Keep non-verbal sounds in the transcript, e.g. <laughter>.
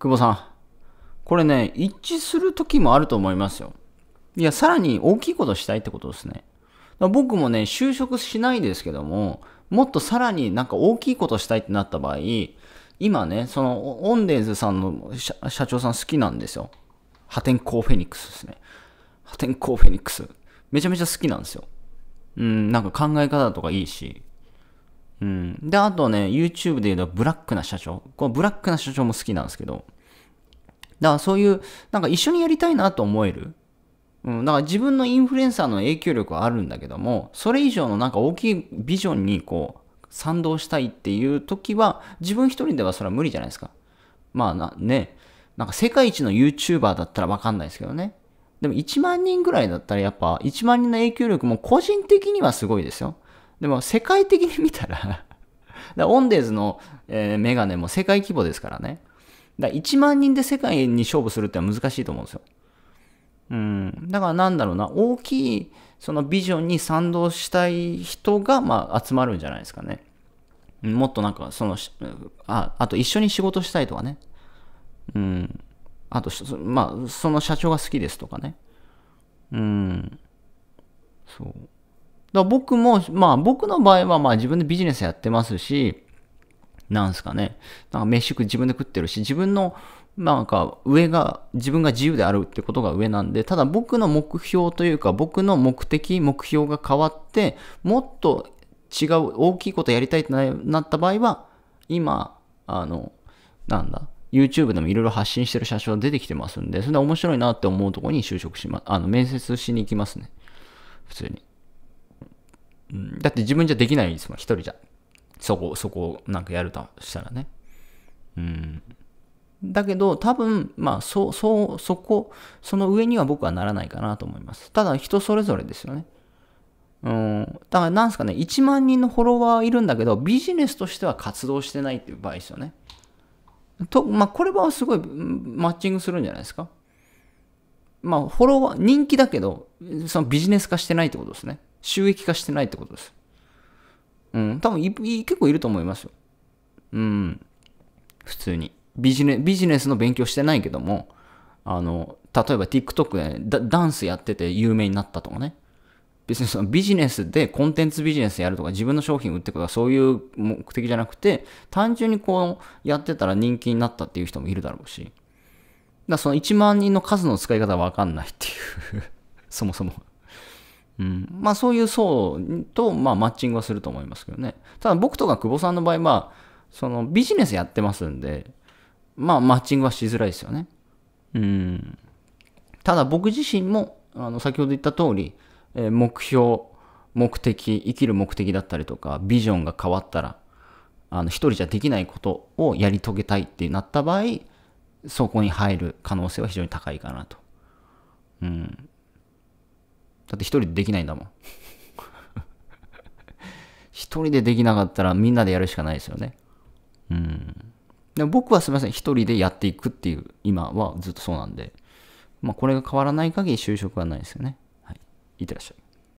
久保さん。これね、一致する時もあると思いますよ。いや、さらに大きいことしたいってことですね。僕もね、就職しないですけども、もっとさらになんか大きいことしたいってなった場合、今ね、その、オンデーズさんの社長さん好きなんですよ。破天荒フェニックスですね。破天荒フェニックス。めちゃめちゃ好きなんですよ。うん、なんか考え方とかいいし。うん。で、あとね、YouTube で言うとブラックな社長。このブラックな社長も好きなんですけど、だからそういう、なんか一緒にやりたいなと思える。うん、だから自分のインフルエンサーの影響力はあるんだけども、それ以上のなんか大きいビジョンにこう、賛同したいっていう時は、自分一人ではそれは無理じゃないですか。まあな、ね、なんか世界一の YouTuber だったらわかんないですけどね。でも1万人ぐらいだったらやっぱ1万人の影響力も個人的にはすごいですよ。でも世界的に見たらオンデーズの、えー、メガネも世界規模ですからね。だ1万人で世界に勝負するってのは難しいと思うんですよ。うん。だからなんだろうな、大きいそのビジョンに賛同したい人が、まあ、集まるんじゃないですかね。もっとなんか、その、あ、あと一緒に仕事したいとかね。うん。あと、まあ、その社長が好きですとかね。うん。そう。だ僕も、まあ僕の場合はまあ自分でビジネスやってますし、なんすかね。なんか飯食自分で食ってるし、自分の、なんか上が、自分が自由であるってことが上なんで、ただ僕の目標というか、僕の目的、目標が変わって、もっと違う大きいことやりたいってなった場合は、今、あの、なんだ、YouTube でもいろいろ発信してる写真出てきてますんで、それで面白いなって思うとこに就職しま、あの、面接しに行きますね。普通に。だって自分じゃできないですもん、一人じゃ。そこ、そこなんかやるとしたらね。うん。だけど、多分、まあ、そう、そう、そこ、その上には僕はならないかなと思います。ただ、人それぞれですよね。うん。だから、なんすかね、1万人のフォロワーいるんだけど、ビジネスとしては活動してないっていう場合ですよね。と、まあ、これはすごいマッチングするんじゃないですか。まあ、フォロワー、人気だけど、そのビジネス化してないってことですね。収益化してないってことです。うん、多分結構いると思いますよ。うん、普通に。ビジネビジネスの勉強してないけども、あの、例えば TikTok でダンスやってて有名になったとかね。別にそのビジネスでコンテンツビジネスやるとか自分の商品売っていくとかそういう目的じゃなくて単純にこうやってたら人気になったっていう人もいるだろうしだその1万人の数の使い方は分かんないっていう <laughs> そもそもうん、まあそういう層と、まあ、マッチングはすると思いますけどね。ただ僕とか久保さんの場合、まあ、そのビジネスやってますんで、まあマッチングはしづらいですよね。うん。ただ僕自身も、あの先ほど言った通り、えー、目標、目的、生きる目的だったりとか、ビジョンが変わったら、あの一人じゃできないことをやり遂げたいってなった場合、そこに入る可能性は非常に高いかなと。うん。だって一人でできないんだもん。一人でできなかったらみんなでやるしかないですよね。うん。でも僕はすみません、一人でやっていくっていう、今はずっとそうなんで、まあこれが変わらない限り就職はないですよね。はい。いってらっしゃい。